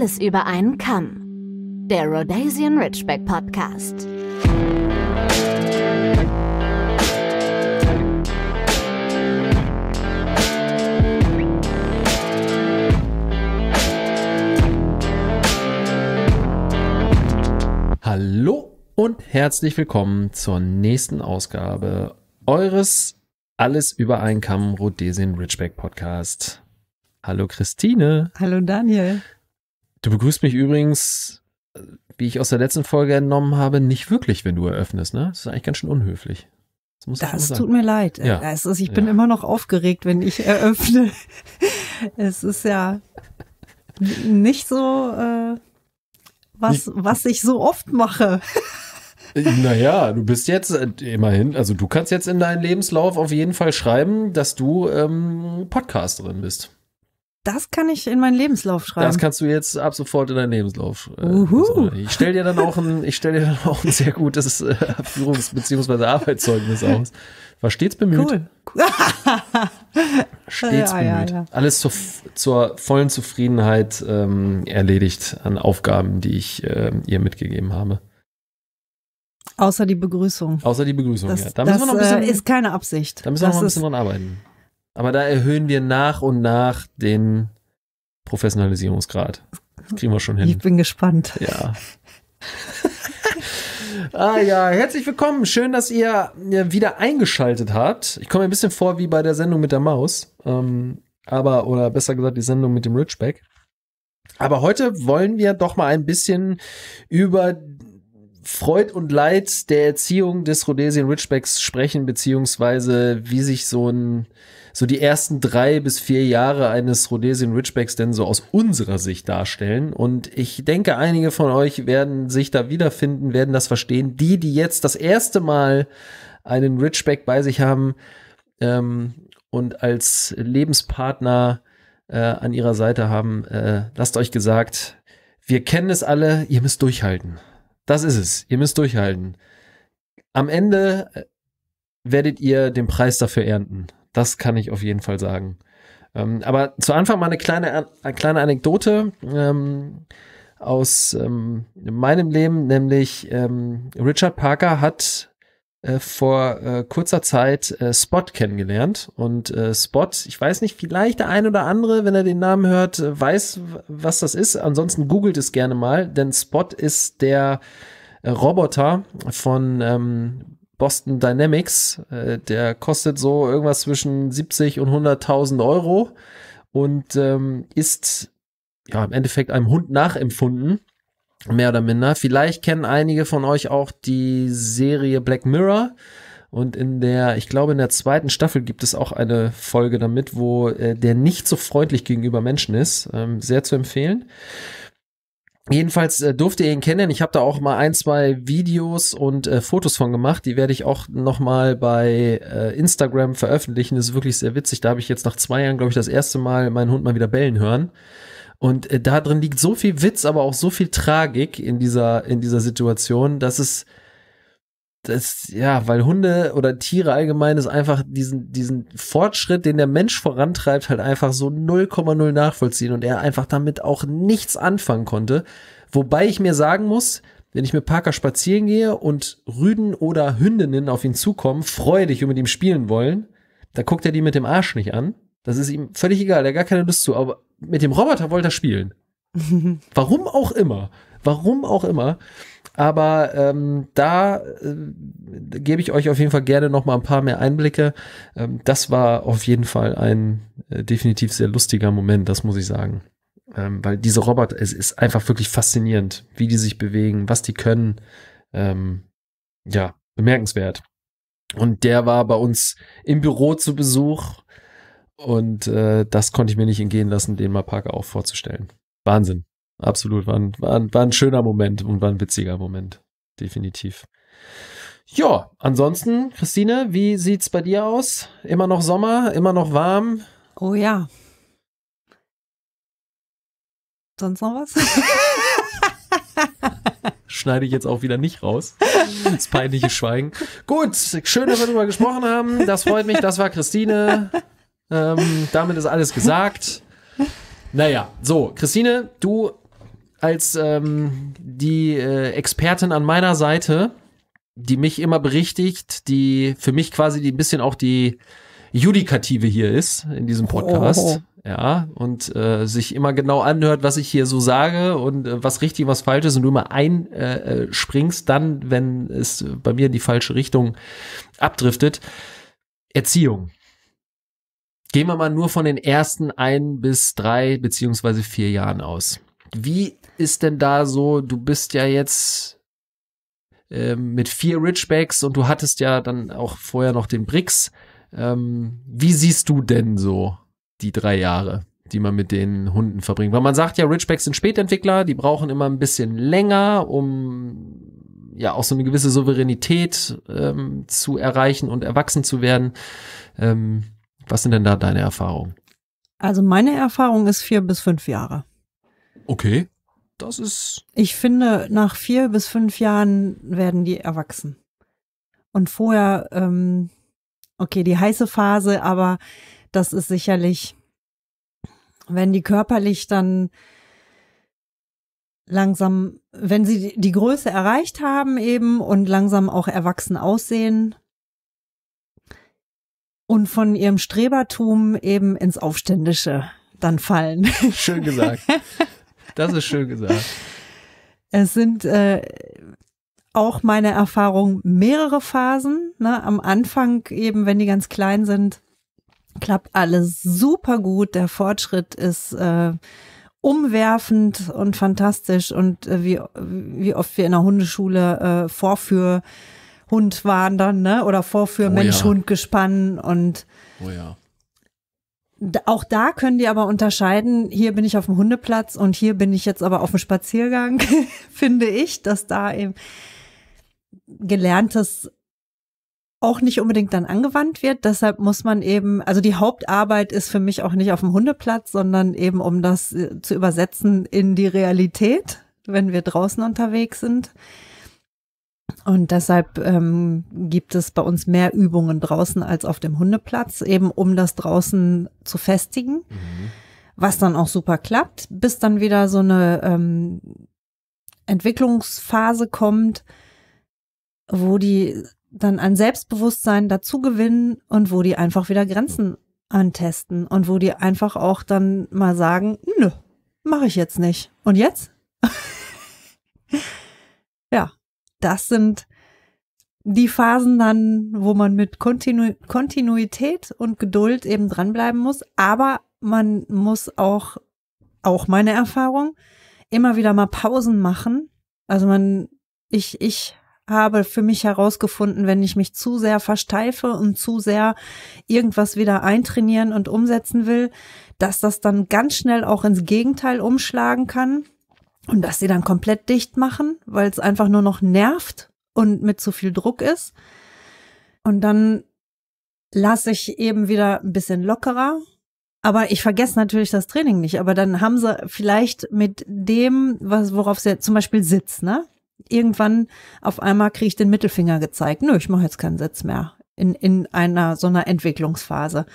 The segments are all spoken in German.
Alles über einen Kamm. Der Rhodesian Ridgeback Podcast. Hallo und herzlich willkommen zur nächsten Ausgabe eures Alles über einen Kamm Rhodesian Ridgeback Podcast. Hallo Christine. Hallo Daniel. Du begrüßt mich übrigens, äh, wie ich aus der letzten Folge entnommen habe, nicht wirklich, wenn du eröffnest, ne? Das ist eigentlich ganz schön unhöflich. Das, das tut mir leid. Ja. Äh, es ist, ich bin ja. immer noch aufgeregt, wenn ich eröffne. es ist ja nicht so, äh, was, was ich so oft mache. Äh, naja, du bist jetzt immerhin, also du kannst jetzt in deinen Lebenslauf auf jeden Fall schreiben, dass du ähm, Podcasterin bist. Das kann ich in meinen Lebenslauf schreiben. Das kannst du jetzt ab sofort in deinen Lebenslauf äh, schreiben. Ich stelle dir dann auch ein, ich stelle dir dann auch ein sehr gutes äh, Führungs- bzw. Arbeitszeugnis aus. War stets bemüht. Cool. stets ja, bemüht. Ja, ja. Alles zur, zur vollen Zufriedenheit ähm, erledigt an Aufgaben, die ich äh, ihr mitgegeben habe. Außer die Begrüßung. Außer die Begrüßung, das, ja. Da das, wir noch ein bisschen, äh, ist keine Absicht. Da müssen wir noch ein bisschen dran arbeiten. Aber da erhöhen wir nach und nach den Professionalisierungsgrad. Das kriegen wir schon hin. Ich bin gespannt. Ja. ah ja, herzlich willkommen. Schön, dass ihr wieder eingeschaltet habt. Ich komme ein bisschen vor wie bei der Sendung mit der Maus. Ähm, aber, oder besser gesagt, die Sendung mit dem Richback. Aber heute wollen wir doch mal ein bisschen über Freud und Leid der Erziehung des Rhodesian Richbacks sprechen, beziehungsweise wie sich so ein so die ersten drei bis vier Jahre eines Rhodesian Ridgebacks denn so aus unserer Sicht darstellen. Und ich denke, einige von euch werden sich da wiederfinden, werden das verstehen. Die, die jetzt das erste Mal einen Ridgeback bei sich haben ähm, und als Lebenspartner äh, an ihrer Seite haben, äh, lasst euch gesagt, wir kennen es alle, ihr müsst durchhalten. Das ist es, ihr müsst durchhalten. Am Ende äh, werdet ihr den Preis dafür ernten. Das kann ich auf jeden Fall sagen. Ähm, aber zu Anfang mal eine kleine, eine kleine Anekdote ähm, aus ähm, meinem Leben, nämlich ähm, Richard Parker hat äh, vor äh, kurzer Zeit äh, Spot kennengelernt. Und äh, Spot, ich weiß nicht, vielleicht der ein oder andere, wenn er den Namen hört, weiß, was das ist. Ansonsten googelt es gerne mal, denn Spot ist der Roboter von ähm, Boston Dynamics. Äh, der kostet so irgendwas zwischen 70 und 100.000 Euro und ähm, ist ja im Endeffekt einem Hund nachempfunden. Mehr oder minder. Vielleicht kennen einige von euch auch die Serie Black Mirror. Und in der, ich glaube, in der zweiten Staffel gibt es auch eine Folge damit, wo äh, der nicht so freundlich gegenüber Menschen ist. Ähm, sehr zu empfehlen. Jedenfalls äh, durfte ihr ihn kennen. Ich habe da auch mal ein, zwei Videos und äh, Fotos von gemacht. Die werde ich auch nochmal bei äh, Instagram veröffentlichen. Das ist wirklich sehr witzig. Da habe ich jetzt nach zwei Jahren, glaube ich, das erste Mal meinen Hund mal wieder bellen hören. Und äh, da drin liegt so viel Witz, aber auch so viel Tragik in dieser, in dieser Situation, dass es das, ja, weil Hunde oder Tiere allgemein ist einfach diesen, diesen Fortschritt, den der Mensch vorantreibt, halt einfach so 0,0 nachvollziehen und er einfach damit auch nichts anfangen konnte. Wobei ich mir sagen muss, wenn ich mit Parker spazieren gehe und Rüden oder Hündinnen auf ihn zukommen, freudig und mit ihm spielen wollen, da guckt er die mit dem Arsch nicht an. Das ist ihm völlig egal, er hat gar keine Lust zu, aber mit dem Roboter wollte er spielen. Warum auch immer. Warum auch immer. Aber ähm, da äh, gebe ich euch auf jeden Fall gerne noch mal ein paar mehr Einblicke. Ähm, das war auf jeden Fall ein äh, definitiv sehr lustiger Moment, das muss ich sagen. Ähm, weil diese Roboter, es ist einfach wirklich faszinierend, wie die sich bewegen, was die können. Ähm, ja, bemerkenswert. Und der war bei uns im Büro zu Besuch und äh, das konnte ich mir nicht entgehen lassen, den mal Parker auch vorzustellen. Wahnsinn absolut. War ein, war, ein, war ein schöner Moment und war ein witziger Moment. Definitiv. Ja, ansonsten, Christine, wie sieht's bei dir aus? Immer noch Sommer, immer noch warm? Oh ja. Sonst noch was? Schneide ich jetzt auch wieder nicht raus. Das peinliche Schweigen. Gut, schön, dass wir darüber gesprochen haben. Das freut mich. Das war Christine. Ähm, damit ist alles gesagt. Naja, so, Christine, du als ähm, die äh, Expertin an meiner Seite, die mich immer berichtigt, die für mich quasi die ein bisschen auch die Judikative hier ist in diesem oh. Podcast. Oh, Ja, und äh, sich immer genau anhört, was ich hier so sage und äh, was richtig, was falsch ist und du immer einspringst, äh, äh, dann, wenn es bei mir in die falsche Richtung abdriftet. Erziehung. Gehen wir mal nur von den ersten ein bis drei beziehungsweise vier Jahren aus. Wie ist denn da so, du bist ja jetzt äh, mit vier Richbacks und du hattest ja dann auch vorher noch den Bricks. Ähm, wie siehst du denn so die drei Jahre, die man mit den Hunden verbringt? Weil man sagt ja, Richbacks sind Spätentwickler, die brauchen immer ein bisschen länger, um ja auch so eine gewisse Souveränität ähm, zu erreichen und erwachsen zu werden. Ähm, was sind denn da deine Erfahrungen? Also meine Erfahrung ist vier bis fünf Jahre. Okay das ist. Ich finde, nach vier bis fünf Jahren werden die erwachsen. Und vorher, ähm, okay, die heiße Phase, aber das ist sicherlich, wenn die körperlich dann langsam, wenn sie die Größe erreicht haben eben und langsam auch erwachsen aussehen und von ihrem Strebertum eben ins Aufständische dann fallen. Schön gesagt. Das ist schön gesagt. Es sind äh, auch meine Erfahrung mehrere Phasen. Ne? Am Anfang eben, wenn die ganz klein sind, klappt alles super gut. Der Fortschritt ist äh, umwerfend und fantastisch. Und äh, wie, wie oft wir in der Hundeschule äh, Vorführhund waren dann, ne? Oder Vorführ Mensch-Hund-Gespann oh und Oh ja. Auch da können die aber unterscheiden, hier bin ich auf dem Hundeplatz und hier bin ich jetzt aber auf dem Spaziergang, finde ich, dass da eben gelerntes auch nicht unbedingt dann angewandt wird. Deshalb muss man eben, also die Hauptarbeit ist für mich auch nicht auf dem Hundeplatz, sondern eben um das äh, zu übersetzen in die Realität, wenn wir draußen unterwegs sind. Und deshalb ähm, gibt es bei uns mehr Übungen draußen als auf dem Hundeplatz, eben um das draußen zu festigen, mhm. was dann auch super klappt, bis dann wieder so eine ähm, Entwicklungsphase kommt, wo die dann an Selbstbewusstsein dazu gewinnen und wo die einfach wieder Grenzen antesten und wo die einfach auch dann mal sagen, nö, mache ich jetzt nicht. Und jetzt? ja das sind die Phasen dann, wo man mit Kontinu Kontinuität und Geduld eben dranbleiben muss. Aber man muss auch, auch meine Erfahrung, immer wieder mal Pausen machen. Also man, ich, ich habe für mich herausgefunden, wenn ich mich zu sehr versteife und zu sehr irgendwas wieder eintrainieren und umsetzen will, dass das dann ganz schnell auch ins Gegenteil umschlagen kann und dass sie dann komplett dicht machen, weil es einfach nur noch nervt und mit zu viel Druck ist. Und dann lasse ich eben wieder ein bisschen lockerer. Aber ich vergesse natürlich das Training nicht. Aber dann haben sie vielleicht mit dem, was, worauf sie zum Beispiel sitzt, ne? Irgendwann auf einmal kriege ich den Mittelfinger gezeigt. Nö, ich mache jetzt keinen Sitz mehr in, in einer so einer Entwicklungsphase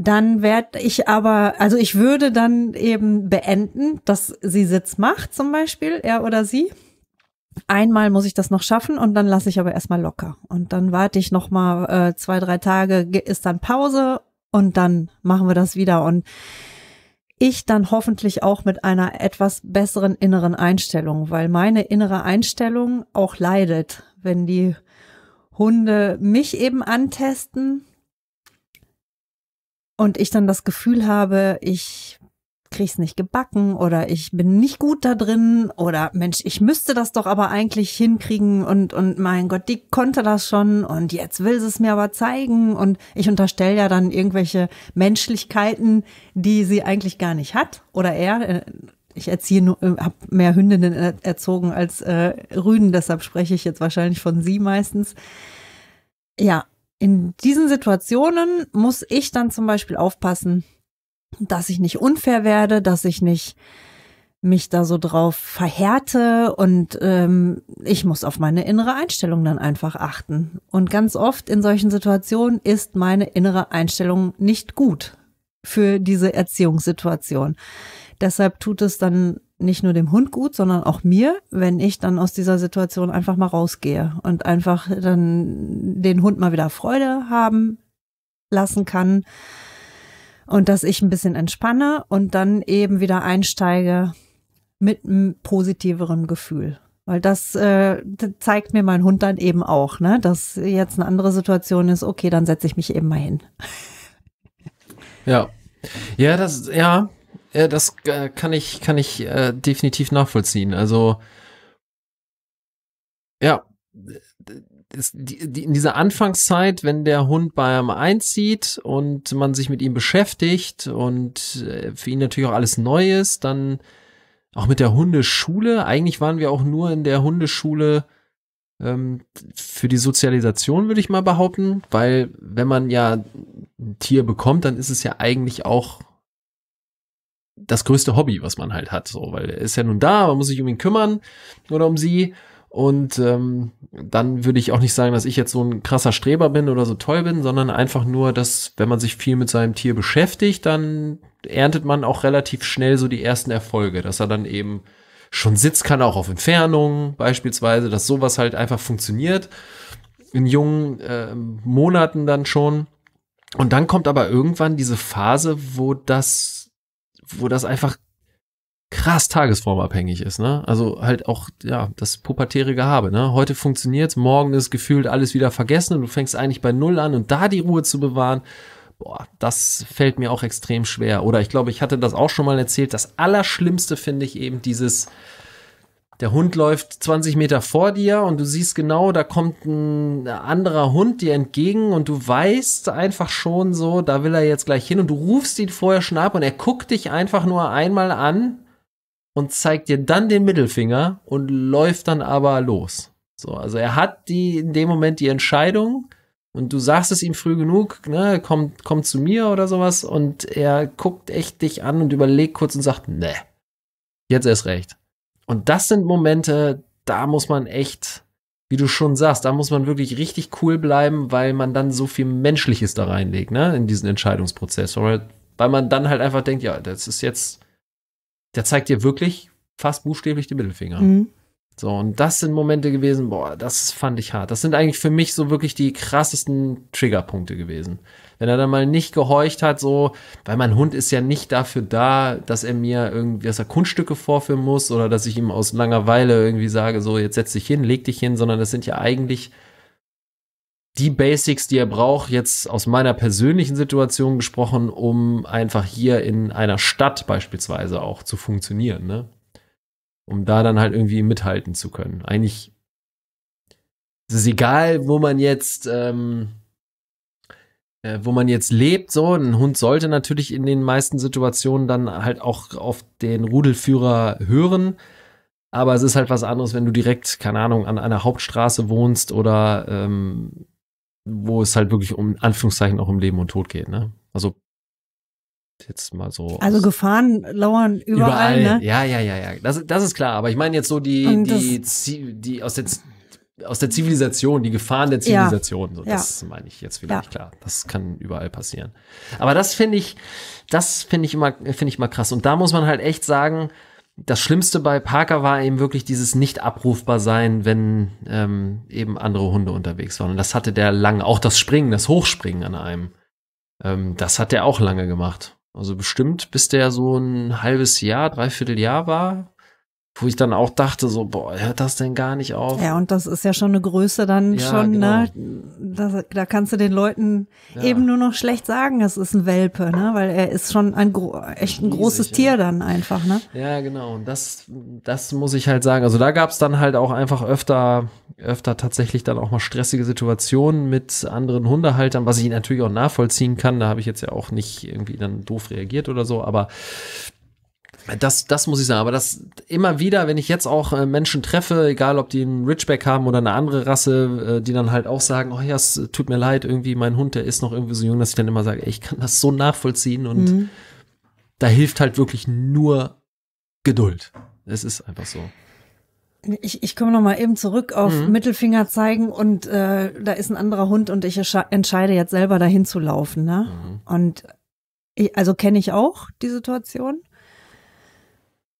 dann werde ich aber, also ich würde dann eben beenden, dass sie Sitz macht zum Beispiel, er oder sie. Einmal muss ich das noch schaffen und dann lasse ich aber erstmal locker. Und dann warte ich nochmal äh, zwei, drei Tage, ist dann Pause und dann machen wir das wieder. Und ich dann hoffentlich auch mit einer etwas besseren inneren Einstellung, weil meine innere Einstellung auch leidet, wenn die Hunde mich eben antesten und ich dann das Gefühl habe, ich krieg's nicht gebacken oder ich bin nicht gut da drin oder Mensch, ich müsste das doch aber eigentlich hinkriegen und und mein Gott, die konnte das schon und jetzt will sie es mir aber zeigen und ich unterstelle ja dann irgendwelche Menschlichkeiten, die sie eigentlich gar nicht hat oder er. Äh, ich erziehe nur, äh, habe mehr Hündinnen erzogen als äh, Rüden, deshalb spreche ich jetzt wahrscheinlich von sie meistens. Ja, in diesen Situationen muss ich dann zum Beispiel aufpassen, dass ich nicht unfair werde, dass ich nicht mich da so drauf verhärte und ähm, ich muss auf meine innere Einstellung dann einfach achten. Und ganz oft in solchen Situationen ist meine innere Einstellung nicht gut für diese Erziehungssituation. Deshalb tut es dann nicht nur dem Hund gut, sondern auch mir, wenn ich dann aus dieser Situation einfach mal rausgehe und einfach dann den Hund mal wieder Freude haben lassen kann und dass ich ein bisschen entspanne und dann eben wieder einsteige mit einem positiveren Gefühl. Weil das äh, zeigt mir mein Hund dann eben auch, ne? dass jetzt eine andere Situation ist, okay, dann setze ich mich eben mal hin. Ja. Ja, das, ja, ja, das äh, kann ich, kann ich äh, definitiv nachvollziehen. Also, ja, ist die, die, in dieser Anfangszeit, wenn der Hund bei einem einzieht und man sich mit ihm beschäftigt und äh, für ihn natürlich auch alles neu ist, dann auch mit der Hundeschule. Eigentlich waren wir auch nur in der Hundeschule ähm, für die Sozialisation, würde ich mal behaupten, weil wenn man ja ein Tier bekommt, dann ist es ja eigentlich auch das größte Hobby, was man halt hat, so, weil er ist ja nun da, man muss sich um ihn kümmern oder um sie. Und ähm, dann würde ich auch nicht sagen, dass ich jetzt so ein krasser Streber bin oder so toll bin, sondern einfach nur, dass wenn man sich viel mit seinem Tier beschäftigt, dann erntet man auch relativ schnell so die ersten Erfolge, dass er dann eben schon sitzt kann, auch auf Entfernung beispielsweise, dass sowas halt einfach funktioniert in jungen äh, Monaten dann schon. Und dann kommt aber irgendwann diese Phase, wo das wo das einfach krass tagesformabhängig ist, ne? Also halt auch, ja, das pubertäre Gehabe, ne? Heute funktioniert's, morgen ist gefühlt alles wieder vergessen und du fängst eigentlich bei Null an und da die Ruhe zu bewahren, boah, das fällt mir auch extrem schwer. Oder ich glaube, ich hatte das auch schon mal erzählt, das Allerschlimmste finde ich eben dieses, der Hund läuft 20 Meter vor dir und du siehst genau, da kommt ein anderer Hund dir entgegen und du weißt einfach schon so, da will er jetzt gleich hin und du rufst ihn vorher schon ab und er guckt dich einfach nur einmal an und zeigt dir dann den Mittelfinger und läuft dann aber los. So, also er hat die in dem Moment die Entscheidung und du sagst es ihm früh genug, ne, komm, komm zu mir oder sowas und er guckt echt dich an und überlegt kurz und sagt, ne, jetzt erst recht. Und das sind Momente, da muss man echt, wie du schon sagst, da muss man wirklich richtig cool bleiben, weil man dann so viel Menschliches da reinlegt, ne, in diesen Entscheidungsprozess. Oder weil man dann halt einfach denkt, ja, das ist jetzt, der zeigt dir wirklich fast buchstäblich die Mittelfinger. Mhm. So, und das sind Momente gewesen, boah, das fand ich hart. Das sind eigentlich für mich so wirklich die krassesten Triggerpunkte gewesen. Wenn er dann mal nicht gehorcht hat, so, weil mein Hund ist ja nicht dafür da, dass er mir irgendwie, dass er Kunststücke vorführen muss oder dass ich ihm aus Langeweile irgendwie sage, so, jetzt setz dich hin, leg dich hin, sondern das sind ja eigentlich die Basics, die er braucht, jetzt aus meiner persönlichen Situation gesprochen, um einfach hier in einer Stadt beispielsweise auch zu funktionieren, ne? Um da dann halt irgendwie mithalten zu können. Eigentlich ist es egal, wo man jetzt ähm, äh, wo man jetzt lebt, so ein Hund sollte natürlich in den meisten Situationen dann halt auch auf den Rudelführer hören. Aber es ist halt was anderes, wenn du direkt, keine Ahnung, an einer Hauptstraße wohnst oder ähm, wo es halt wirklich um Anführungszeichen auch um Leben und Tod geht. Ne? Also jetzt mal so. Also Gefahren lauern überall. überall. Ne? Ja, ja, ja, ja. Das, das ist klar. Aber ich meine jetzt so die, die, die aus jetzt aus der Zivilisation, die Gefahren der Zivilisation. Ja. So, das ja. meine ich jetzt vielleicht ja. klar. Das kann überall passieren. Aber das finde ich, das finde ich immer, finde ich mal krass. Und da muss man halt echt sagen, das Schlimmste bei Parker war eben wirklich dieses nicht abrufbar sein, wenn ähm, eben andere Hunde unterwegs waren. Und das hatte der lange, auch das Springen, das Hochspringen an einem, ähm, das hat der auch lange gemacht. Also bestimmt, bis der so ein halbes Jahr, dreiviertel Jahr war, wo ich dann auch dachte, so, boah, hört das denn gar nicht auf? Ja, und das ist ja schon eine Größe dann ja, schon, ne? genau. ne? Da, da, kannst du den Leuten ja. eben nur noch schlecht sagen, das ist ein Welpe, ne? Weil er ist schon ein echt ein großes Riesig, Tier dann einfach, ne? Ja, genau. Und das, das muss ich halt sagen. Also da gab es dann halt auch einfach öfter, öfter tatsächlich dann auch mal stressige Situationen mit anderen Hundehaltern, was ich natürlich auch nachvollziehen kann. Da habe ich jetzt ja auch nicht irgendwie dann doof reagiert oder so, aber das, das muss ich sagen, aber das immer wieder, wenn ich jetzt auch äh, Menschen treffe, egal ob die einen Ridgeback haben oder eine andere Rasse, äh, die dann halt auch sagen, oh ja, es tut mir leid, irgendwie mein Hund, der ist noch irgendwie so jung, dass ich dann immer sage, ey, ich kann das so nachvollziehen und mhm. da hilft halt wirklich nur Geduld. Es ist einfach so. Ich, ich komme nochmal eben zurück auf mhm. Mittelfinger zeigen und äh, da ist ein anderer Hund und ich entscheide jetzt selber dahin zu laufen, ne? Mhm. Und äh, ich, also kenne ich auch die Situation.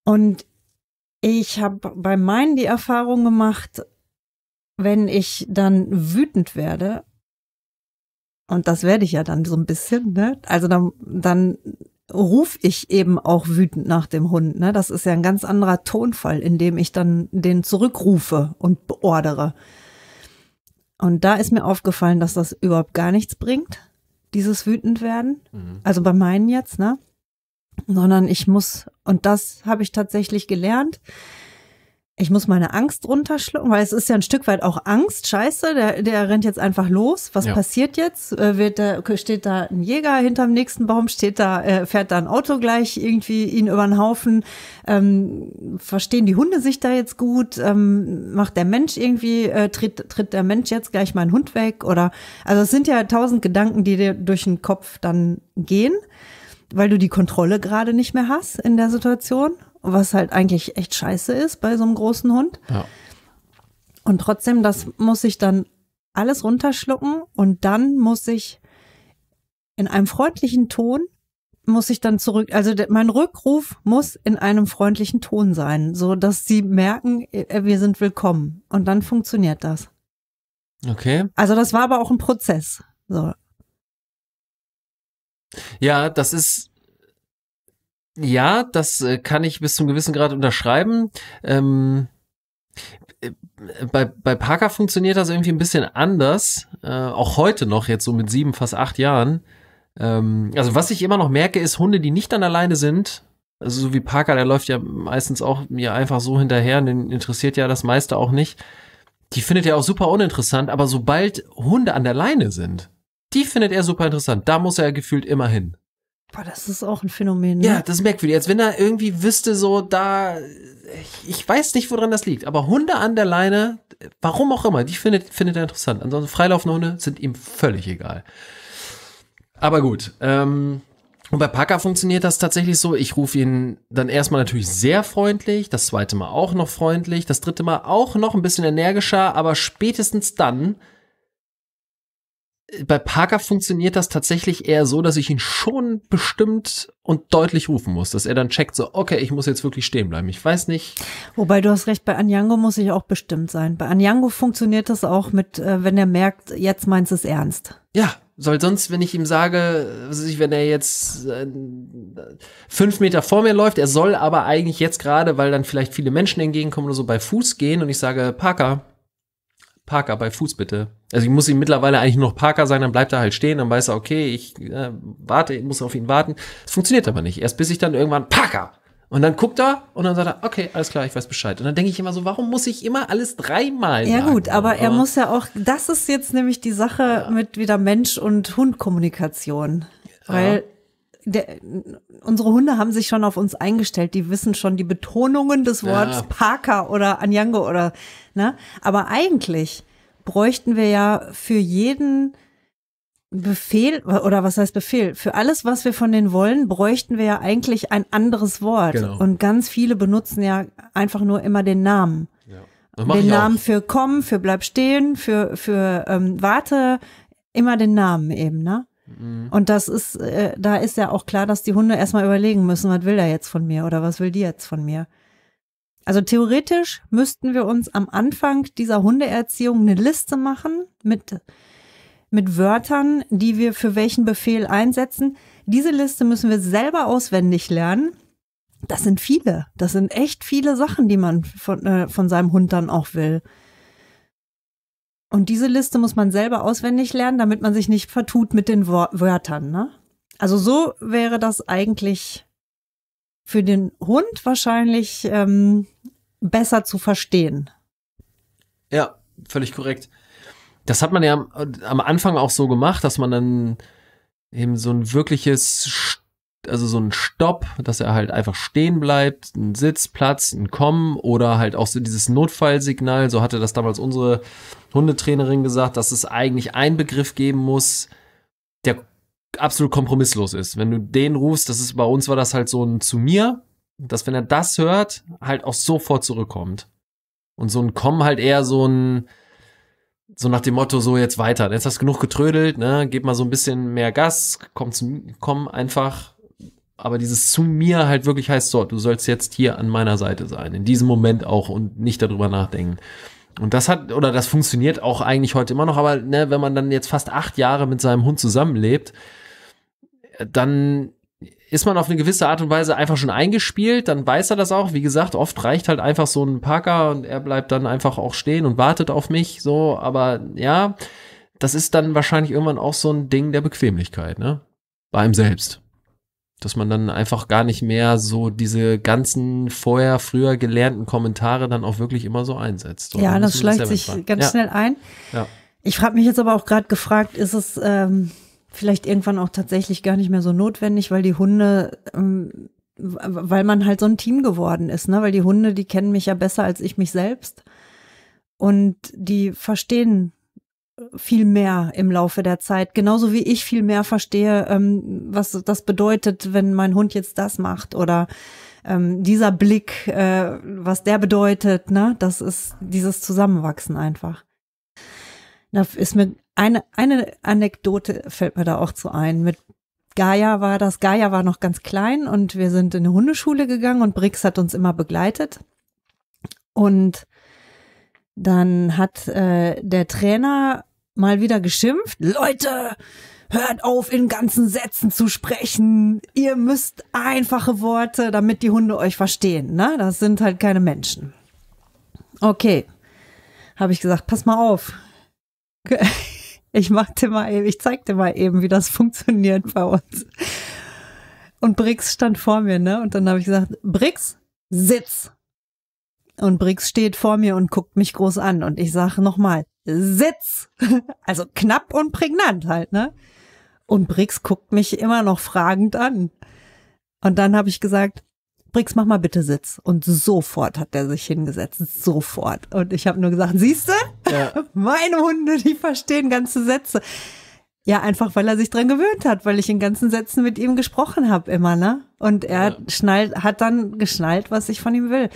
Und ich habe bei meinen die Erfahrung gemacht, wenn ich dann wütend werde, und das werde ich ja dann so ein bisschen, ne? Also dann, dann rufe ich eben auch wütend nach dem Hund, ne? Das ist ja ein ganz anderer Tonfall, in dem ich dann den zurückrufe und beordere. Und da ist mir aufgefallen, dass das überhaupt gar nichts bringt, dieses wütend werden. Mhm. Also bei meinen jetzt, ne? Sondern ich muss und das habe ich tatsächlich gelernt. Ich muss meine Angst runterschlucken, weil es ist ja ein Stück weit auch Angst. Scheiße, der, der rennt jetzt einfach los. Was ja. passiert jetzt? Äh, wird der, steht da ein Jäger hinterm nächsten Baum? Steht da, äh, fährt da ein Auto gleich irgendwie ihn über den Haufen? Ähm, verstehen die Hunde sich da jetzt gut? Ähm, macht der Mensch irgendwie, äh, tritt, tritt der Mensch jetzt gleich meinen Hund weg? Oder, also es sind ja tausend Gedanken, die dir durch den Kopf dann gehen weil du die Kontrolle gerade nicht mehr hast in der Situation, was halt eigentlich echt scheiße ist bei so einem großen Hund. Ja. Und trotzdem, das muss ich dann alles runterschlucken und dann muss ich in einem freundlichen Ton muss ich dann zurück, also mein Rückruf muss in einem freundlichen Ton sein, so dass sie merken, äh, äh, wir sind willkommen und dann funktioniert das. Okay. Also das war aber auch ein Prozess. So, ja, das ist. Ja, das äh, kann ich bis zum gewissen Grad unterschreiben. Ähm, äh, bei, bei Parker funktioniert das irgendwie ein bisschen anders, äh, auch heute noch, jetzt so mit sieben, fast acht Jahren. Ähm, also was ich immer noch merke, ist Hunde, die nicht dann alleine sind, also so wie Parker, der läuft ja meistens auch mir einfach so hinterher, den interessiert ja das meiste auch nicht. Die findet er auch super uninteressant, aber sobald Hunde an der Leine sind, die findet er super interessant. Da muss er gefühlt immer hin. Boah, das ist auch ein Phänomen. Ne? Ja, das ist merkwürdig. Als wenn er irgendwie wüsste, so da, ich, ich, weiß nicht, woran das liegt, aber Hunde an der Leine, warum auch immer, die findet, findet er interessant. Ansonsten freilaufende Hunde sind ihm völlig egal. Aber gut, ähm, und bei Parker funktioniert das tatsächlich so, ich rufe ihn dann erstmal natürlich sehr freundlich, das zweite Mal auch noch freundlich, das dritte Mal auch noch ein bisschen energischer, aber spätestens dann bei Parker funktioniert das tatsächlich eher so, dass ich ihn schon bestimmt und deutlich rufen muss, dass er dann checkt, so, okay, ich muss jetzt wirklich stehen bleiben. Ich weiß nicht. Wobei du hast recht, bei Anyango muss ich auch bestimmt sein. Bei Anyango funktioniert das auch mit, äh, wenn er merkt, jetzt meint es ernst. Ja, soll sonst, wenn ich ihm sage, wenn er jetzt äh, fünf Meter vor mir läuft, er soll aber eigentlich jetzt gerade, weil dann vielleicht viele Menschen entgegenkommen oder so, bei Fuß gehen und ich sage, Parker, Parker, bei Fuß bitte also ich muss ihm mittlerweile eigentlich nur noch Parker sagen, dann bleibt er halt stehen, dann weiß er, okay, ich äh, warte, ich muss auf ihn warten. Es funktioniert aber nicht. Erst bis ich dann irgendwann Parker und dann guckt er und dann sagt er, okay, alles klar, ich weiß Bescheid. Und dann denke ich immer so, warum muss ich immer alles dreimal Ja sagen? gut, aber, aber er muss ja auch, das ist jetzt nämlich die Sache ja. mit wieder Mensch- und Hund-Kommunikation. Weil ja. Der, unsere Hunde haben sich schon auf uns eingestellt. Die wissen schon die Betonungen des Wortes ja. Parker oder Anjango oder, ne? Aber eigentlich bräuchten wir ja für jeden Befehl oder was heißt Befehl? Für alles, was wir von denen wollen, bräuchten wir ja eigentlich ein anderes Wort. Genau. Und ganz viele benutzen ja einfach nur immer den Namen. Ja. Den Namen auch. für komm, für bleib stehen, für, für ähm, warte, immer den Namen eben, ne? Mhm. Und das ist, äh, da ist ja auch klar, dass die Hunde erstmal überlegen müssen, was will er jetzt von mir oder was will die jetzt von mir. Also theoretisch müssten wir uns am Anfang dieser Hundeerziehung eine Liste machen mit, mit Wörtern, die wir für welchen Befehl einsetzen. Diese Liste müssen wir selber auswendig lernen. Das sind viele. Das sind echt viele Sachen, die man von, äh, von seinem Hund dann auch will. Und diese Liste muss man selber auswendig lernen, damit man sich nicht vertut mit den Wörtern. Ne? Also so wäre das eigentlich für den Hund wahrscheinlich ähm, besser zu verstehen. Ja, völlig korrekt. Das hat man ja am Anfang auch so gemacht, dass man dann eben so ein wirkliches, also so ein Stopp, dass er halt einfach stehen bleibt, ein Sitzplatz, ein Kommen oder halt auch so dieses Notfallsignal, so hatte das damals unsere Hundetrainerin gesagt, dass es eigentlich einen Begriff geben muss, der absolut kompromisslos ist. Wenn du den rufst, das ist bei uns war das halt so ein zu mir, dass wenn er das hört, halt auch sofort zurückkommt. Und so ein Kommen halt eher so ein, so nach dem Motto, so jetzt weiter. Jetzt hast du genug getrödelt, ne? Gib mal so ein bisschen mehr Gas, komm, zu, komm einfach. Aber dieses zu mir halt wirklich heißt, so, du sollst jetzt hier an meiner Seite sein, in diesem Moment auch und nicht darüber nachdenken. Und das hat, oder das funktioniert auch eigentlich heute immer noch, aber ne, wenn man dann jetzt fast acht Jahre mit seinem Hund zusammenlebt, dann ist man auf eine gewisse Art und Weise einfach schon eingespielt, dann weiß er das auch. Wie gesagt, oft reicht halt einfach so ein Parker und er bleibt dann einfach auch stehen und wartet auf mich, so, aber ja, das ist dann wahrscheinlich irgendwann auch so ein Ding der Bequemlichkeit, ne? Bei einem selbst. Dass man dann einfach gar nicht mehr so diese ganzen vorher, früher gelernten Kommentare dann auch wirklich immer so einsetzt. Ja, das schleicht sich ganz ja. schnell ein. Ja. Ich habe mich jetzt aber auch gerade gefragt, ist es, ähm vielleicht irgendwann auch tatsächlich gar nicht mehr so notwendig, weil die Hunde, ähm, weil man halt so ein Team geworden ist, ne? Weil die Hunde, die kennen mich ja besser als ich mich selbst. Und die verstehen viel mehr im Laufe der Zeit, genauso wie ich viel mehr verstehe, ähm, was das bedeutet, wenn mein Hund jetzt das macht oder ähm, dieser Blick, äh, was der bedeutet, ne? Das ist dieses Zusammenwachsen einfach. Da ist mir eine, eine Anekdote fällt mir da auch zu ein. Mit Gaia war das. Gaia war noch ganz klein und wir sind in eine Hundeschule gegangen und Brix hat uns immer begleitet. Und dann hat äh, der Trainer mal wieder geschimpft. Leute, hört auf, in ganzen Sätzen zu sprechen. Ihr müsst einfache Worte, damit die Hunde euch verstehen. Ne? Das sind halt keine Menschen. Okay, habe ich gesagt, pass mal auf. Ich mach dir mal eben, ich zeig dir mal eben, wie das funktioniert bei uns. Und Brix stand vor mir, ne? Und dann habe ich gesagt, Brix, sitz. Und Brix steht vor mir und guckt mich groß an. Und ich sage nochmal, sitz. Also knapp und prägnant halt, ne? Und Brix guckt mich immer noch fragend an. Und dann habe ich gesagt, Brix, mach mal bitte Sitz. Und sofort hat er sich hingesetzt. Sofort. Und ich habe nur gesagt, siehst du, ja. Meine Hunde, die verstehen ganze Sätze. Ja, einfach weil er sich dran gewöhnt hat, weil ich in ganzen Sätzen mit ihm gesprochen habe immer, ne? Und er ja. schnallt, hat dann geschnallt, was ich von ihm will.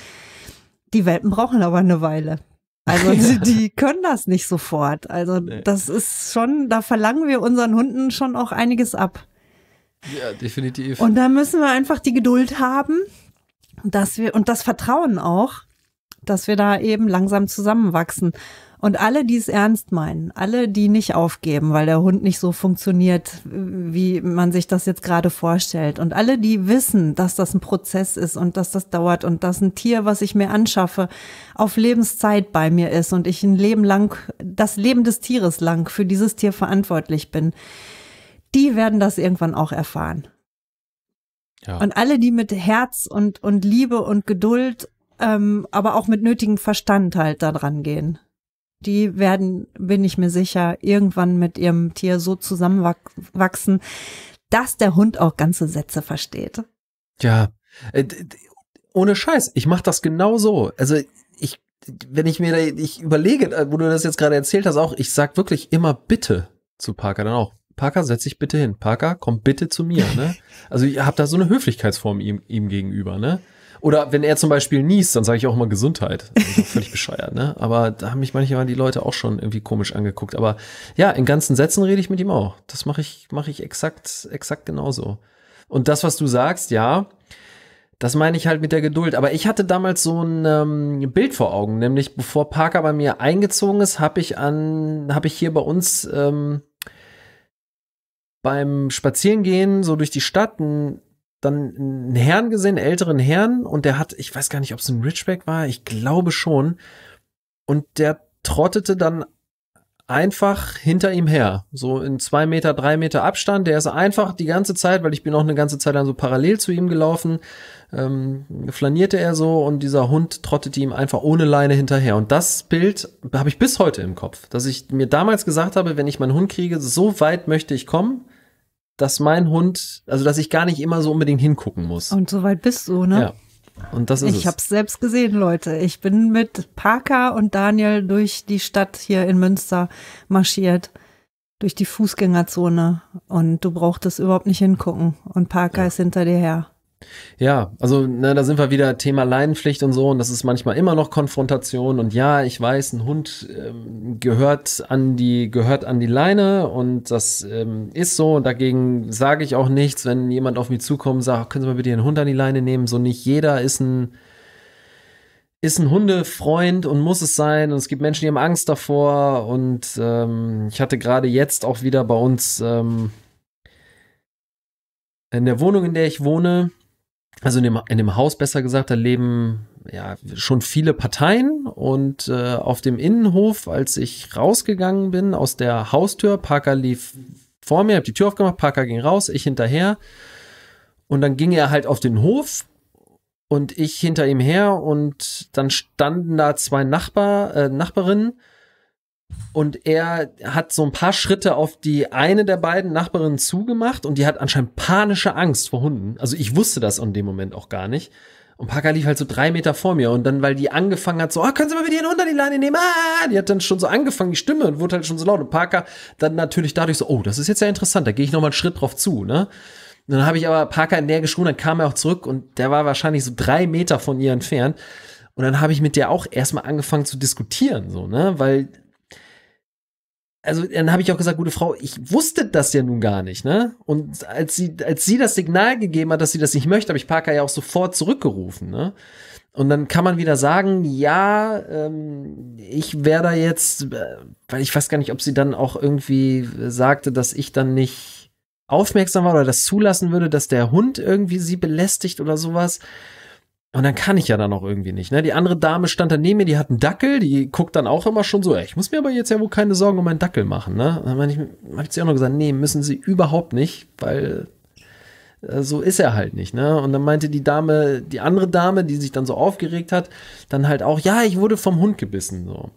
Die Welpen brauchen aber eine Weile. Also ja. die können das nicht sofort. Also nee. das ist schon, da verlangen wir unseren Hunden schon auch einiges ab. Ja, definitiv. Und da müssen wir einfach die Geduld haben, dass wir und das Vertrauen auch, dass wir da eben langsam zusammenwachsen. Und alle, die es ernst meinen, alle, die nicht aufgeben, weil der Hund nicht so funktioniert, wie man sich das jetzt gerade vorstellt. Und alle, die wissen, dass das ein Prozess ist und dass das dauert und dass ein Tier, was ich mir anschaffe, auf Lebenszeit bei mir ist und ich ein Leben lang, das Leben des Tieres lang für dieses Tier verantwortlich bin, die werden das irgendwann auch erfahren. Ja. Und alle, die mit Herz und, und Liebe und Geduld, ähm, aber auch mit nötigem Verstand halt da dran gehen die werden, bin ich mir sicher, irgendwann mit ihrem Tier so zusammenwachsen, dass der Hund auch ganze Sätze versteht. Ja, äh, ohne Scheiß, ich mache das genau so. Also ich, wenn ich mir, da, ich überlege, äh, wo du das jetzt gerade erzählt hast, auch, ich sag wirklich immer bitte zu Parker dann auch. Parker, setz dich bitte hin. Parker, komm bitte zu mir, ne? Also ich habe da so eine Höflichkeitsform ihm, ihm gegenüber, ne? Oder wenn er zum Beispiel niest, dann sage ich auch immer Gesundheit. Also völlig bescheuert, ne? Aber da haben mich manchmal die Leute auch schon irgendwie komisch angeguckt. Aber ja, in ganzen Sätzen rede ich mit ihm auch. Das mache ich, mache ich exakt, exakt genauso. Und das, was du sagst, ja, das meine ich halt mit der Geduld. Aber ich hatte damals so ein ähm, Bild vor Augen, nämlich bevor Parker bei mir eingezogen ist, habe ich an, habe ich hier bei uns ähm, beim Spazierengehen so durch die Stadt ein dann einen Herrn gesehen, einen älteren Herrn, und der hat, ich weiß gar nicht, ob es ein Ridgeback war, ich glaube schon. Und der trottete dann einfach hinter ihm her. So in zwei Meter, drei Meter Abstand. Der ist einfach die ganze Zeit, weil ich bin auch eine ganze Zeit dann so parallel zu ihm gelaufen, ähm, flanierte er so und dieser Hund trottete ihm einfach ohne Leine hinterher. Und das Bild habe ich bis heute im Kopf, dass ich mir damals gesagt habe, wenn ich meinen Hund kriege, so weit möchte ich kommen, dass mein Hund, also dass ich gar nicht immer so unbedingt hingucken muss. Und so weit bist du, ne? Ja. Und das ist ich es. Ich habe es selbst gesehen, Leute. Ich bin mit Parker und Daniel durch die Stadt hier in Münster marschiert, durch die Fußgängerzone. Und du brauchtest überhaupt nicht hingucken. Und Parker ja. ist hinter dir her. Ja, also ne, da sind wir wieder Thema Leinenpflicht und so und das ist manchmal immer noch Konfrontation und ja, ich weiß, ein Hund ähm, gehört an die gehört an die Leine und das ähm, ist so und dagegen sage ich auch nichts, wenn jemand auf mich zukommt und sagt, können Sie mal bitte Ihren Hund an die Leine nehmen, so nicht jeder ist ein ist ein Hundefreund und muss es sein. Und es gibt Menschen, die haben Angst davor. Und ähm, ich hatte gerade jetzt auch wieder bei uns ähm, in der Wohnung, in der ich wohne, also in dem, in dem Haus besser gesagt, da leben ja schon viele Parteien und äh, auf dem Innenhof, als ich rausgegangen bin aus der Haustür, Parker lief vor mir, habe die Tür aufgemacht, Parker ging raus, ich hinterher und dann ging er halt auf den Hof und ich hinter ihm her und dann standen da zwei Nachbar, äh, Nachbarinnen und er hat so ein paar Schritte auf die eine der beiden Nachbarinnen zugemacht und die hat anscheinend panische Angst vor Hunden. Also ich wusste das in dem Moment auch gar nicht. Und Parker lief halt so drei Meter vor mir und dann, weil die angefangen hat, so, ah, oh, können Sie mal wieder Ihren Hund an die Leine nehmen? Ah, die hat dann schon so angefangen, die Stimme, und wurde halt schon so laut. Und Parker dann natürlich dadurch so, oh, das ist jetzt ja interessant, da gehe ich nochmal einen Schritt drauf zu, ne? Und dann habe ich aber Parker näher der geschrien, dann kam er auch zurück und der war wahrscheinlich so drei Meter von ihr entfernt. Und dann habe ich mit der auch erstmal angefangen zu diskutieren, so, ne? Weil also dann habe ich auch gesagt, gute Frau, ich wusste das ja nun gar nicht, ne? Und als sie, als sie das Signal gegeben hat, dass sie das nicht möchte, habe ich Parker ja auch sofort zurückgerufen, ne? Und dann kann man wieder sagen, ja, ähm, ich wäre da jetzt, äh, weil ich weiß gar nicht, ob sie dann auch irgendwie sagte, dass ich dann nicht aufmerksam war oder das zulassen würde, dass der Hund irgendwie sie belästigt oder sowas. Und dann kann ich ja dann auch irgendwie nicht. Ne? Die andere Dame stand da neben mir, die hat einen Dackel, die guckt dann auch immer schon so, ey, ich muss mir aber jetzt ja wohl keine Sorgen um meinen Dackel machen. Ne? dann habe ich, hab ich sie auch noch gesagt, nee, müssen sie überhaupt nicht, weil äh, so ist er halt nicht. Ne? Und dann meinte die Dame, die andere Dame, die sich dann so aufgeregt hat, dann halt auch, ja, ich wurde vom Hund gebissen. So.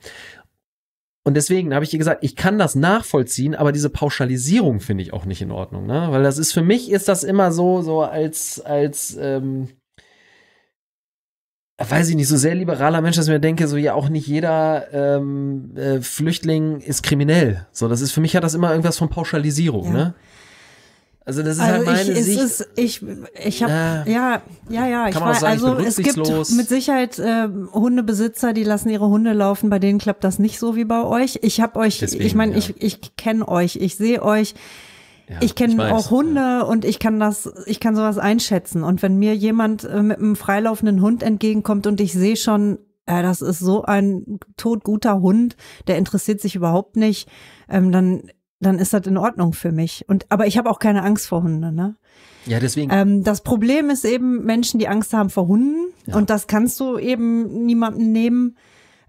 Und deswegen habe ich ihr gesagt, ich kann das nachvollziehen, aber diese Pauschalisierung finde ich auch nicht in Ordnung. Ne? Weil das ist, für mich ist das immer so, so als, als, ähm, weiß ich nicht, so sehr liberaler Mensch, dass ich mir denke, so ja auch nicht jeder ähm, äh, Flüchtling ist kriminell. So, das ist für mich hat das immer irgendwas von Pauschalisierung, ja. ne? Also das ist halt also halt meine ich, Sicht. Ist, ich ich habe äh, ja ja ja ich kann man weiß, sagen, also es gibt mit Sicherheit äh, Hundebesitzer, die lassen ihre Hunde laufen, bei denen klappt das nicht so wie bei euch. Ich habe euch Deswegen, ich meine, ja. ich ich kenne euch, ich sehe euch, ja, ich kenne auch Hunde und ich kann das, ich kann sowas einschätzen. Und wenn mir jemand äh, mit einem freilaufenden Hund entgegenkommt und ich sehe schon, äh, das ist so ein totguter Hund, der interessiert sich überhaupt nicht, ähm, dann dann ist das in Ordnung für mich. Und aber ich habe auch keine Angst vor Hunden, ne? Ja, deswegen. Ähm, das Problem ist eben Menschen, die Angst haben vor Hunden. Ja. Und das kannst du eben niemandem nehmen.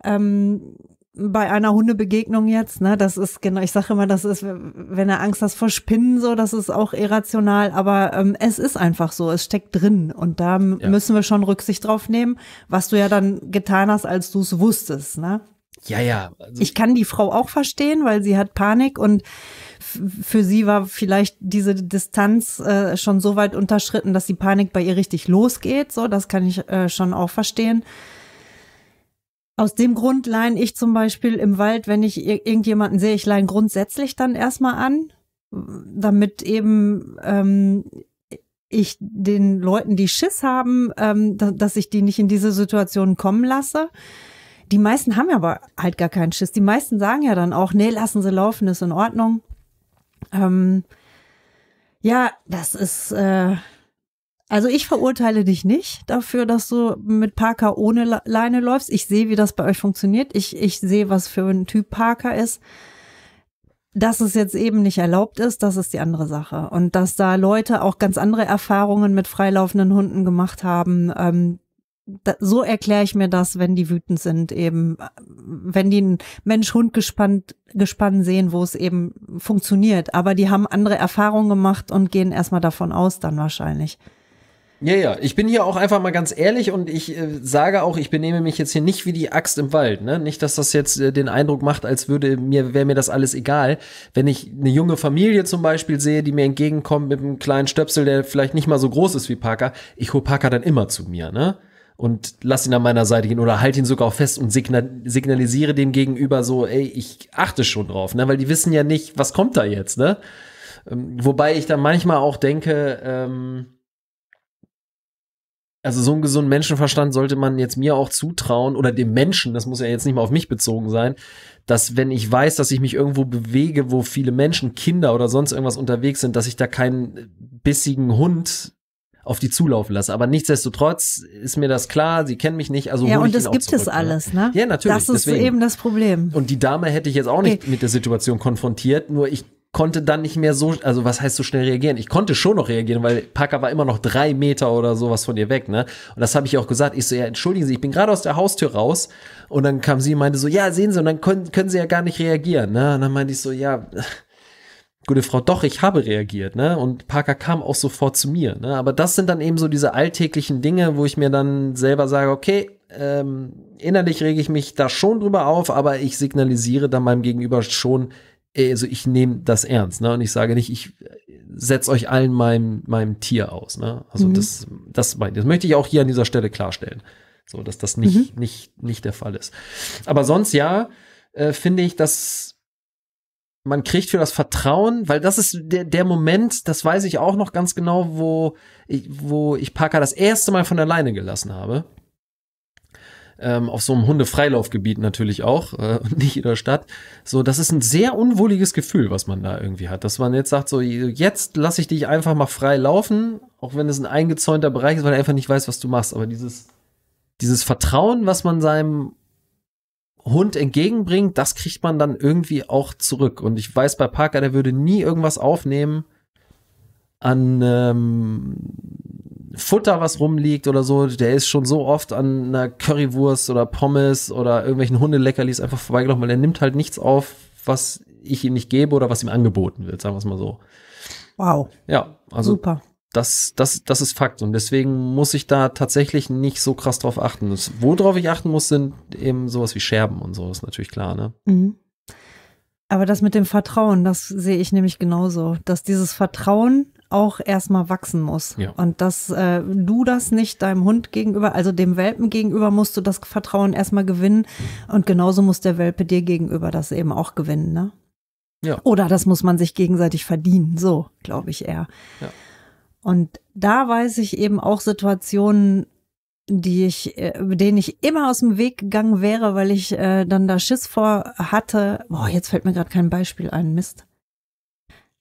Ähm, bei einer Hundebegegnung jetzt, ne, das ist genau, ich sage immer, das ist, wenn er Angst hast vor Spinnen, so, das ist auch irrational, aber ähm, es ist einfach so, es steckt drin und da ja. müssen wir schon Rücksicht drauf nehmen, was du ja dann getan hast, als du es wusstest, ne? Ja, ja. Also ich kann die Frau auch verstehen, weil sie hat Panik und für sie war vielleicht diese Distanz äh, schon so weit unterschritten, dass die Panik bei ihr richtig losgeht. So, das kann ich äh, schon auch verstehen. Aus dem Grund leihen ich zum Beispiel im Wald, wenn ich irgendjemanden sehe, ich leihe grundsätzlich dann erstmal an, damit eben ähm, ich den Leuten, die Schiss haben, ähm, dass ich die nicht in diese Situation kommen lasse. Die meisten haben ja aber halt gar keinen Schiss. Die meisten sagen ja dann auch, nee, lassen sie laufen, ist in Ordnung. Ähm, ja, das ist, äh, also ich verurteile dich nicht dafür, dass du mit Parker ohne Leine läufst. Ich sehe, wie das bei euch funktioniert. Ich, ich sehe, was für ein Typ Parker ist. Dass es jetzt eben nicht erlaubt ist, das ist die andere Sache. Und dass da Leute auch ganz andere Erfahrungen mit freilaufenden Hunden gemacht haben, ähm, da, so erkläre ich mir das, wenn die wütend sind, eben, äh, wenn die einen Mensch-Hund gespannt, gespannt sehen, wo es eben funktioniert. Aber die haben andere Erfahrungen gemacht und gehen erstmal davon aus, dann wahrscheinlich. Ja, ja, ich bin hier auch einfach mal ganz ehrlich und ich äh, sage auch, ich benehme mich jetzt hier nicht wie die Axt im Wald, ne? Nicht, dass das jetzt äh, den Eindruck macht, als würde mir, wäre mir das alles egal. Wenn ich eine junge Familie zum Beispiel sehe, die mir entgegenkommt mit einem kleinen Stöpsel, der vielleicht nicht mal so groß ist wie Parker, ich hole Parker dann immer zu mir, ne? Und lass ihn an meiner Seite gehen oder halt ihn sogar auch fest und signal signalisiere dem gegenüber so, ey, ich achte schon drauf, ne? Weil die wissen ja nicht, was kommt da jetzt, ne? Ähm, wobei ich dann manchmal auch denke, ähm, also so einen gesunden Menschenverstand sollte man jetzt mir auch zutrauen oder dem Menschen, das muss ja jetzt nicht mal auf mich bezogen sein, dass wenn ich weiß, dass ich mich irgendwo bewege, wo viele Menschen, Kinder oder sonst irgendwas unterwegs sind, dass ich da keinen bissigen Hund auf die zulaufen lasse. Aber nichtsdestotrotz ist mir das klar, sie kennen mich nicht, also Ja, und das gibt zurück, es ne? alles, ne? Ja, natürlich. Das ist deswegen. eben das Problem. Und die Dame hätte ich jetzt auch nicht okay. mit der Situation konfrontiert, nur ich konnte dann nicht mehr so, also was heißt so schnell reagieren? Ich konnte schon noch reagieren, weil Parker war immer noch drei Meter oder sowas von ihr weg, ne? Und das habe ich auch gesagt. Ich so, ja, entschuldigen Sie, ich bin gerade aus der Haustür raus. Und dann kam sie und meinte so, ja, sehen Sie, und dann können, können Sie ja gar nicht reagieren, ne? Und dann meinte ich so, ja, gute Frau, doch, ich habe reagiert, ne? Und Parker kam auch sofort zu mir, ne? Aber das sind dann eben so diese alltäglichen Dinge, wo ich mir dann selber sage, okay, ähm, innerlich rege ich mich da schon drüber auf, aber ich signalisiere dann meinem Gegenüber schon, also ich nehme das ernst, ne? Und ich sage nicht, ich äh, setze euch allen meinem, meinem Tier aus, ne? Also mhm. das, das, mein, das möchte ich auch hier an dieser Stelle klarstellen. So, dass das nicht, mhm. nicht, nicht der Fall ist. Aber sonst ja, äh, finde ich, dass man kriegt für das Vertrauen, weil das ist der, der Moment, das weiß ich auch noch ganz genau, wo ich, wo ich Parker das erste Mal von alleine gelassen habe ähm, auf so einem Hundefreilaufgebiet natürlich auch, äh, nicht in der Stadt. So, das ist ein sehr unwohliges Gefühl, was man da irgendwie hat, dass man jetzt sagt, so jetzt lasse ich dich einfach mal frei laufen, auch wenn es ein eingezäunter Bereich ist, weil er einfach nicht weiß, was du machst. Aber dieses dieses Vertrauen, was man seinem Hund entgegenbringt, das kriegt man dann irgendwie auch zurück. Und ich weiß bei Parker, der würde nie irgendwas aufnehmen an ähm, Futter, was rumliegt oder so, der ist schon so oft an einer Currywurst oder Pommes oder irgendwelchen Hundeleckerlis einfach vorbeigelaufen, weil er nimmt halt nichts auf, was ich ihm nicht gebe oder was ihm angeboten wird, sagen wir es mal so. Wow. Ja, also super. Das, das, das ist Fakt und deswegen muss ich da tatsächlich nicht so krass drauf achten. Das, worauf ich achten muss, sind eben sowas wie Scherben und so, ist natürlich klar, ne? Mhm. Aber das mit dem Vertrauen, das sehe ich nämlich genauso, dass dieses Vertrauen auch erstmal wachsen muss. Ja. Und dass äh, du das nicht deinem Hund gegenüber, also dem Welpen gegenüber, musst du das Vertrauen erstmal gewinnen. Und genauso muss der Welpe dir gegenüber das eben auch gewinnen, ne? Ja. Oder das muss man sich gegenseitig verdienen, so glaube ich eher. Ja. Und da weiß ich eben auch Situationen, die ich, äh, denen ich immer aus dem Weg gegangen wäre, weil ich äh, dann da Schiss vor hatte. Boah, jetzt fällt mir gerade kein Beispiel ein, Mist.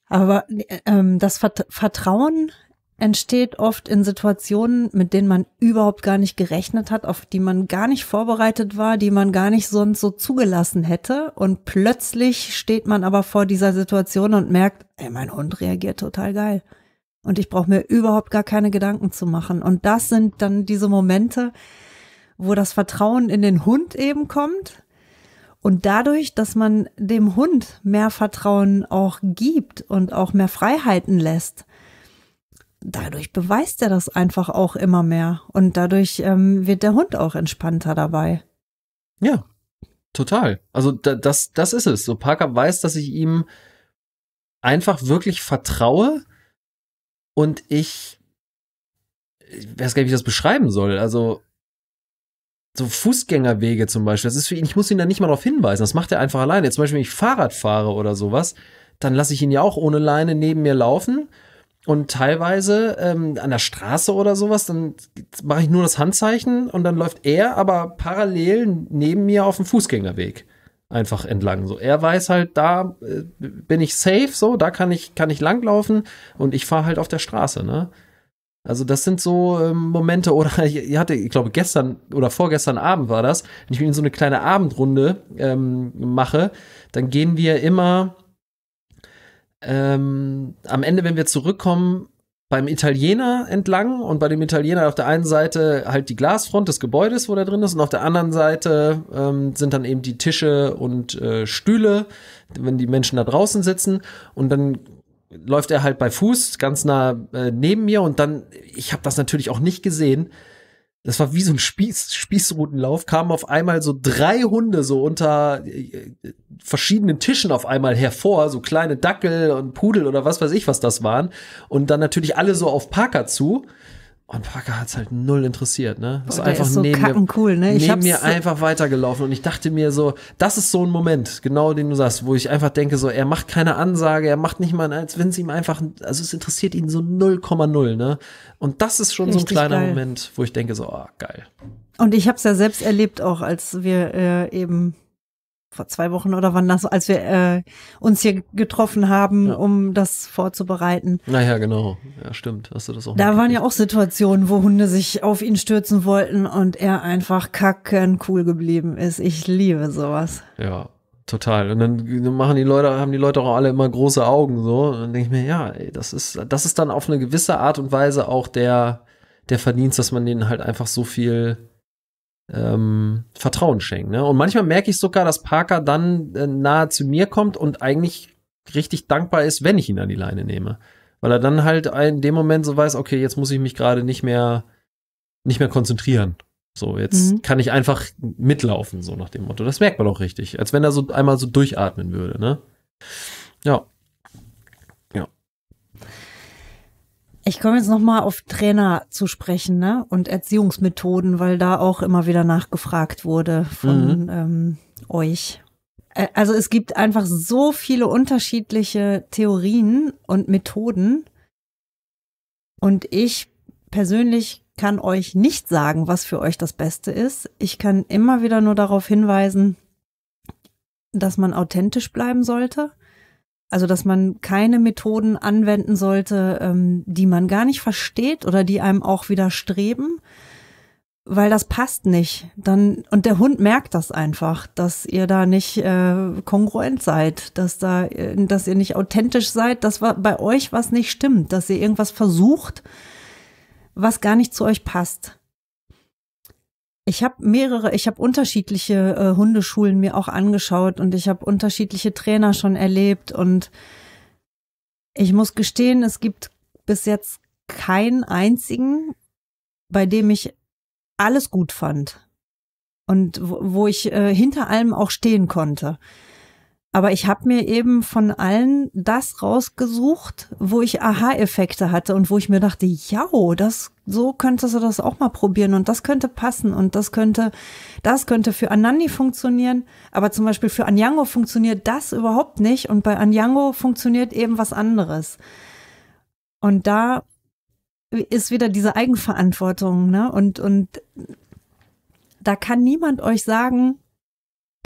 Aber äh, ähm, das Vertrauen entsteht oft in Situationen, mit denen man überhaupt gar nicht gerechnet hat, auf die man gar nicht vorbereitet war, die man gar nicht sonst so zugelassen hätte. Und plötzlich steht man aber vor dieser Situation und merkt, ey, mein Hund reagiert total geil. Und ich brauche mir überhaupt gar keine Gedanken zu machen. Und das sind dann diese Momente, wo das Vertrauen in den Hund eben kommt und dadurch, dass man dem Hund mehr Vertrauen auch gibt und auch mehr Freiheiten lässt, dadurch beweist er das einfach auch immer mehr. Und dadurch ähm, wird der Hund auch entspannter dabei. Ja, total. Also da, das, das ist es. So Parker weiß, dass ich ihm einfach wirklich vertraue und ich, ich weiß gar nicht, wie ich das beschreiben soll. Also so Fußgängerwege zum Beispiel, das ist für ihn, ich muss ihn da nicht mal darauf hinweisen, das macht er einfach alleine. Jetzt zum Beispiel, wenn ich Fahrrad fahre oder sowas, dann lasse ich ihn ja auch ohne Leine neben mir laufen und teilweise ähm, an der Straße oder sowas, dann mache ich nur das Handzeichen und dann läuft er aber parallel neben mir auf dem Fußgängerweg einfach entlang. So, er weiß halt, da äh, bin ich safe, so, da kann ich, kann ich langlaufen und ich fahre halt auf der Straße, ne? Also das sind so ähm, Momente oder ich hatte, ich glaube gestern oder vorgestern Abend war das, wenn ich mir so eine kleine Abendrunde ähm, mache, dann gehen wir immer ähm, am Ende, wenn wir zurückkommen, beim Italiener entlang und bei dem Italiener auf der einen Seite halt die Glasfront des Gebäudes, wo der drin ist, und auf der anderen Seite ähm, sind dann eben die Tische und äh, Stühle, wenn die Menschen da draußen sitzen. Und dann läuft er halt bei Fuß ganz nah äh, neben mir und dann, ich habe das natürlich auch nicht gesehen. Das war wie so ein Spieß, Spießrutenlauf, kamen auf einmal so drei Hunde so unter äh, verschiedenen Tischen auf einmal hervor, so kleine Dackel und Pudel oder was weiß ich, was das waren. Und dann natürlich alle so auf Parker zu. Und Parker hat's halt null interessiert, ne? Boah, ist einfach ist so neben, mir, cool, ne? Ich neben mir einfach weitergelaufen. Und ich dachte mir so, das ist so ein Moment, genau den du sagst, wo ich einfach denke, so, er macht keine Ansage, er macht nicht mal, als wenn es ihm einfach, also es interessiert ihn so 0,0, ne? Und das ist schon Richtig so ein kleiner geil. Moment, wo ich denke, so, ah, geil. Und ich habe es ja selbst erlebt auch, als wir äh, eben vor zwei Wochen oder wann das, als wir äh, uns hier getroffen haben, ja. um das vorzubereiten. Naja, genau. Ja, stimmt. Hast du das auch Da waren ja auch Situationen, wo Hunde sich auf ihn stürzen wollten und er einfach kacken cool geblieben ist. Ich liebe sowas. Ja, total. Und dann machen die Leute, haben die Leute auch alle immer große Augen so. Und dann denke ich mir, ja, ey, das ist, das ist dann auf eine gewisse Art und Weise auch der, der Verdienst, dass man denen halt einfach so viel ähm, Vertrauen schenken. Ne? Und manchmal merke ich sogar, dass Parker dann äh, nahe zu mir kommt und eigentlich richtig dankbar ist, wenn ich ihn an die Leine nehme. Weil er dann halt in dem Moment so weiß, okay, jetzt muss ich mich gerade nicht mehr, nicht mehr konzentrieren. So, jetzt mhm. kann ich einfach mitlaufen, so nach dem Motto. Das merkt man auch richtig. Als wenn er so einmal so durchatmen würde, ne? Ja. Ich komme jetzt nochmal auf Trainer zu sprechen ne? und Erziehungsmethoden, weil da auch immer wieder nachgefragt wurde von mhm. ähm, euch. Also es gibt einfach so viele unterschiedliche Theorien und Methoden. Und ich persönlich kann euch nicht sagen, was für euch das Beste ist. Ich kann immer wieder nur darauf hinweisen, dass man authentisch bleiben sollte also, dass man keine Methoden anwenden sollte, ähm, die man gar nicht versteht oder die einem auch widerstreben, weil das passt nicht. Dann, und der Hund merkt das einfach, dass ihr da nicht äh, kongruent seid, dass da, äh, dass ihr nicht authentisch seid, dass bei euch was nicht stimmt, dass ihr irgendwas versucht, was gar nicht zu euch passt. Ich habe mehrere, ich habe unterschiedliche äh, Hundeschulen mir auch angeschaut und ich habe unterschiedliche Trainer schon erlebt und ich muss gestehen, es gibt bis jetzt keinen einzigen, bei dem ich alles gut fand und wo, wo ich äh, hinter allem auch stehen konnte. Aber ich habe mir eben von allen das rausgesucht, wo ich Aha-Effekte hatte und wo ich mir dachte, ja, oh, das so könntest du das auch mal probieren und das könnte passen und das könnte, das könnte für Anandi funktionieren, aber zum Beispiel für Anyango funktioniert das überhaupt nicht und bei Anyango funktioniert eben was anderes. Und da ist wieder diese Eigenverantwortung, ne? Und, und da kann niemand euch sagen,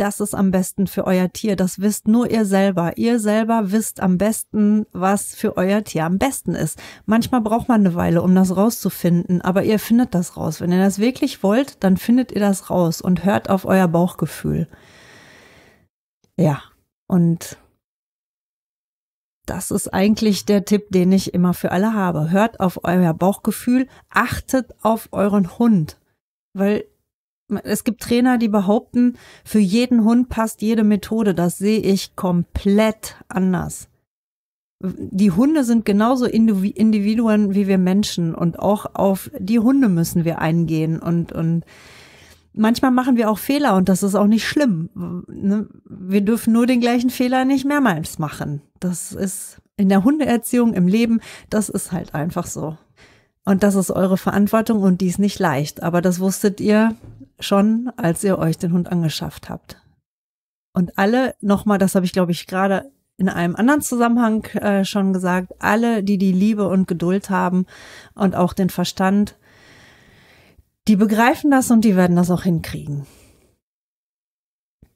das ist am besten für euer Tier. Das wisst nur ihr selber. Ihr selber wisst am besten, was für euer Tier am besten ist. Manchmal braucht man eine Weile, um das rauszufinden, aber ihr findet das raus. Wenn ihr das wirklich wollt, dann findet ihr das raus und hört auf euer Bauchgefühl. Ja, und das ist eigentlich der Tipp, den ich immer für alle habe. Hört auf euer Bauchgefühl, achtet auf euren Hund, weil es gibt Trainer, die behaupten, für jeden Hund passt jede Methode. Das sehe ich komplett anders. Die Hunde sind genauso Individuen wie wir Menschen und auch auf die Hunde müssen wir eingehen und, und manchmal machen wir auch Fehler und das ist auch nicht schlimm. Ne? Wir dürfen nur den gleichen Fehler nicht mehrmals machen. Das ist in der Hundeerziehung, im Leben, das ist halt einfach so. Und das ist eure Verantwortung und die ist nicht leicht. Aber das wusstet ihr schon, als ihr euch den Hund angeschafft habt. Und alle, nochmal, das habe ich, glaube ich, gerade in einem anderen Zusammenhang äh, schon gesagt, alle, die die Liebe und Geduld haben und auch den Verstand, die begreifen das und die werden das auch hinkriegen.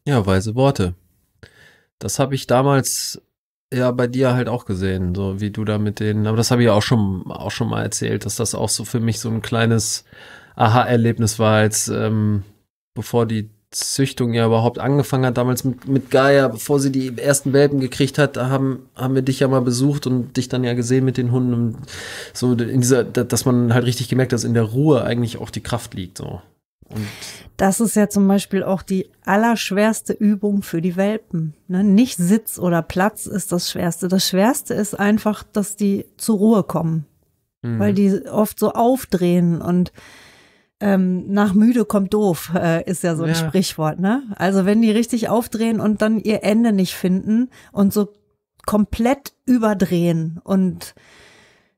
Ja, weise Worte. Das habe ich damals ja bei dir halt auch gesehen, so wie du da mit denen, aber das habe ich auch schon auch schon mal erzählt, dass das auch so für mich so ein kleines Aha-Erlebnis war, jetzt ähm, bevor die Züchtung ja überhaupt angefangen hat, damals mit, mit Gaia, bevor sie die ersten Welpen gekriegt hat, da haben, haben wir dich ja mal besucht und dich dann ja gesehen mit den Hunden. Und so in dieser, dass man halt richtig gemerkt hat, dass in der Ruhe eigentlich auch die Kraft liegt. So. Und das ist ja zum Beispiel auch die allerschwerste Übung für die Welpen. Ne? Nicht Sitz oder Platz ist das Schwerste. Das Schwerste ist einfach, dass die zur Ruhe kommen. Mhm. Weil die oft so aufdrehen und ähm, nach müde kommt doof, äh, ist ja so ein ja. Sprichwort, ne? Also wenn die richtig aufdrehen und dann ihr Ende nicht finden und so komplett überdrehen und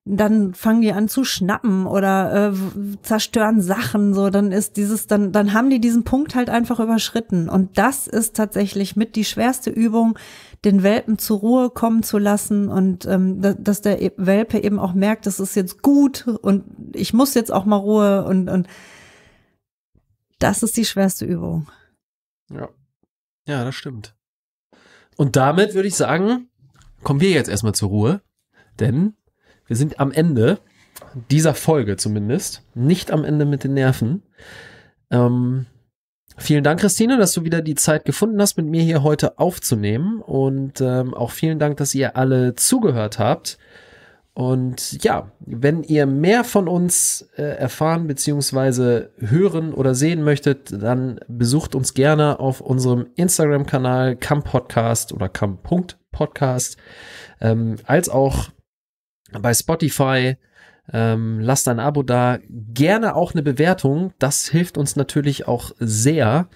dann fangen die an zu schnappen oder äh, zerstören Sachen so dann ist dieses dann dann haben die diesen Punkt halt einfach überschritten und das ist tatsächlich mit die schwerste Übung den Welpen zur Ruhe kommen zu lassen und ähm, dass der e-, Welpe eben auch merkt das ist jetzt gut und ich muss jetzt auch mal Ruhe und und das ist die schwerste Übung. Ja. Ja, das stimmt. Und damit würde ich sagen, kommen wir jetzt erstmal zur Ruhe, denn wir sind am Ende dieser Folge zumindest, nicht am Ende mit den Nerven. Ähm, vielen Dank, Christine, dass du wieder die Zeit gefunden hast, mit mir hier heute aufzunehmen und ähm, auch vielen Dank, dass ihr alle zugehört habt. Und ja, wenn ihr mehr von uns äh, erfahren bzw. hören oder sehen möchtet, dann besucht uns gerne auf unserem Instagram-Kanal Camp-Podcast oder Camp.podcast, ähm, als auch bei Spotify. Ähm, lasst ein Abo da, gerne auch eine Bewertung. Das hilft uns natürlich auch sehr.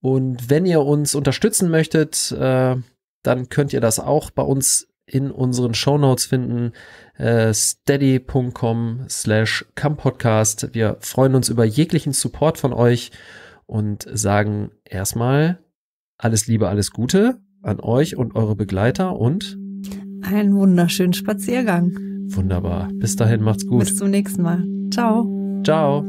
Und wenn ihr uns unterstützen möchtet, äh, dann könnt ihr das auch bei uns in unseren Shownotes finden. Äh, steady.com slash campodcast. Wir freuen uns über jeglichen Support von euch und sagen erstmal alles Liebe, alles Gute an euch und eure Begleiter und einen wunderschönen Spaziergang. Wunderbar. Bis dahin macht's gut. Bis zum nächsten Mal. Ciao. Ciao.